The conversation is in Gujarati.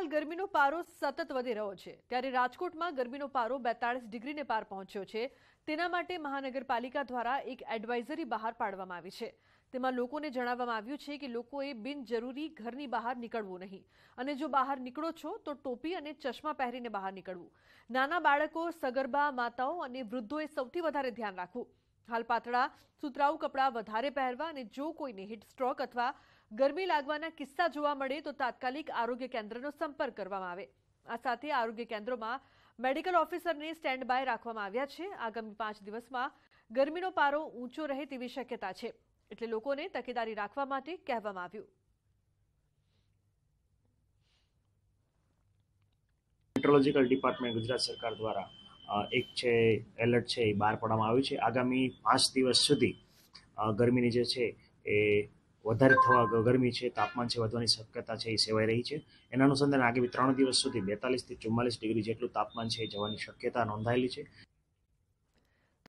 હાલ ગરમીનો પારો સતત વધી રહ્યો છે ત્યારે રાજકોટમાં ગરમીનો પારો બેતાળીસ ડિગ્રીને પાર પહોંચ્યો છે તેના માટે મહાનગરપાલિકા દ્વારા એક એડવાઇઝરી બહાર પાડવામાં આવી છે તેમાં લોકોને જણાવવામાં આવ્યું છે કે લોકોએ બિનજરૂરી ઘરની બહાર નીકળવું નહીં અને જો બહાર નીકળો છો તો ટોપી અને ચશ્મા પહેરીને બહાર નીકળવું નાના બાળકો સગર્ભા માતાઓ અને વૃદ્ધોએ સૌથી વધારે ધ્યાન રાખવું હાલ પાતળા સુતરાઉ કપડાં વધારે પહેરવા અને જો કોઈને હીટ સ્ટ્રોક અથવા ગરમી લાગવાના કિસ્સા જોવા મળે તો તાત્કાલિક આરોગ્ય કેન્દ્રનો સંપર્ક કરવામાં આવે આ સાથે આરોગ્ય કેન્દ્રોમાં મેડિકલ ઓફિસરને સ્ટેન્ડ બાય રાખવામાં આવ્યા છે આગામી પાંચ દિવસમાં ગરમીનો પારો ઊંચો રહે તેવી શક્યતા છે એટલે લોકોને તકેદારી રાખવા માટે કહેવામાં આવ્યું મેટ્રોલોજીકલ ડિપાર્ટમેન્ટ ગુજરાત સરકાર દ્વારા એક છે એલર્ટ છે એ બહાર પાડવામાં આવ્યું છે આગામી પાંચ દિવસ સુધી ગરમીની જે છે એ વધારે થવા ગરમી છે તાપમાન છે વધવાની શક્યતા છે એ સેવાઈ રહી છે એના અનુસંધાને આગામી ત્રણ દિવસ સુધી બેતાલીસથી ચુમ્માલીસ ડિગ્રી જેટલું તાપમાન છે જવાની શક્યતા નોંધાયેલી છે